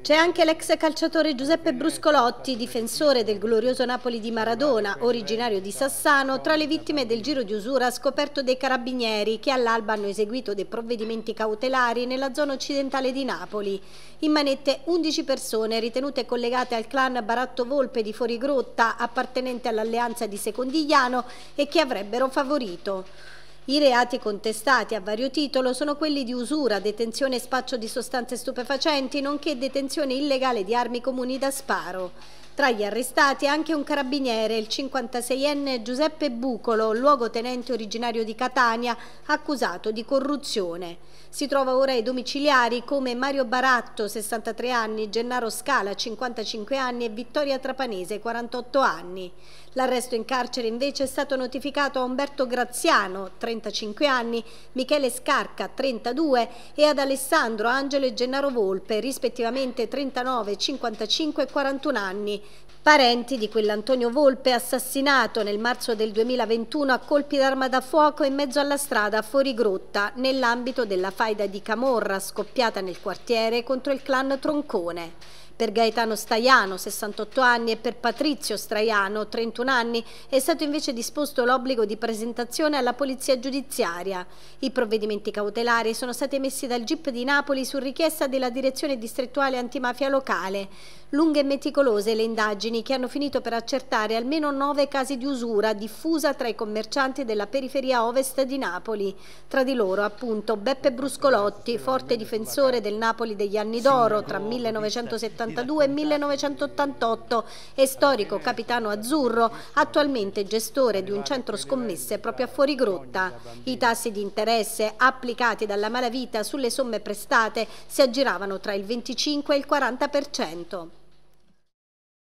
C'è anche l'ex calciatore Giuseppe Bruscolotti, difensore del glorioso Napoli di Maradona, originario di Sassano, tra le vittime del giro di usura scoperto dai carabinieri che all'alba hanno eseguito dei provvedimenti cautelari nella zona occidentale di Napoli. In manette 11 persone ritenute collegate al clan Baratto Volpe di Fuorigrotta, appartenente all'alleanza di Secondigliano e che avrebbero favorito. I reati contestati a vario titolo sono quelli di usura, detenzione e spaccio di sostanze stupefacenti, nonché detenzione illegale di armi comuni da sparo. Tra gli arrestati anche un carabiniere, il 56enne Giuseppe Bucolo, luogotenente originario di Catania, accusato di corruzione. Si trova ora ai domiciliari come Mario Baratto, 63 anni, Gennaro Scala, 55 anni e Vittoria Trapanese, 48 anni. L'arresto in carcere invece è stato notificato a Umberto Graziano, 35 anni, Michele Scarca, 32 e ad Alessandro, Angelo e Gennaro Volpe, rispettivamente 39, 55 e 41 anni parenti di quell'Antonio Volpe assassinato nel marzo del 2021 a colpi d'arma da fuoco in mezzo alla strada fuori Grotta nell'ambito della faida di Camorra scoppiata nel quartiere contro il clan Troncone. Per Gaetano Staiano, 68 anni, e per Patrizio Straiano, 31 anni, è stato invece disposto l'obbligo di presentazione alla Polizia Giudiziaria. I provvedimenti cautelari sono stati emessi dal GIP di Napoli su richiesta della Direzione Distrettuale Antimafia Locale. Lunghe e meticolose le indagini che hanno finito per accertare almeno nove casi di usura diffusa tra i commercianti della periferia ovest di Napoli. Tra di loro appunto Beppe Bruscolotti, forte difensore del Napoli degli anni d'oro tra 1970 1982-1988 e e storico capitano azzurro, attualmente gestore di un centro scommesse proprio a Fuorigrotta. I tassi di interesse applicati dalla malavita sulle somme prestate si aggiravano tra il 25 e il 40%.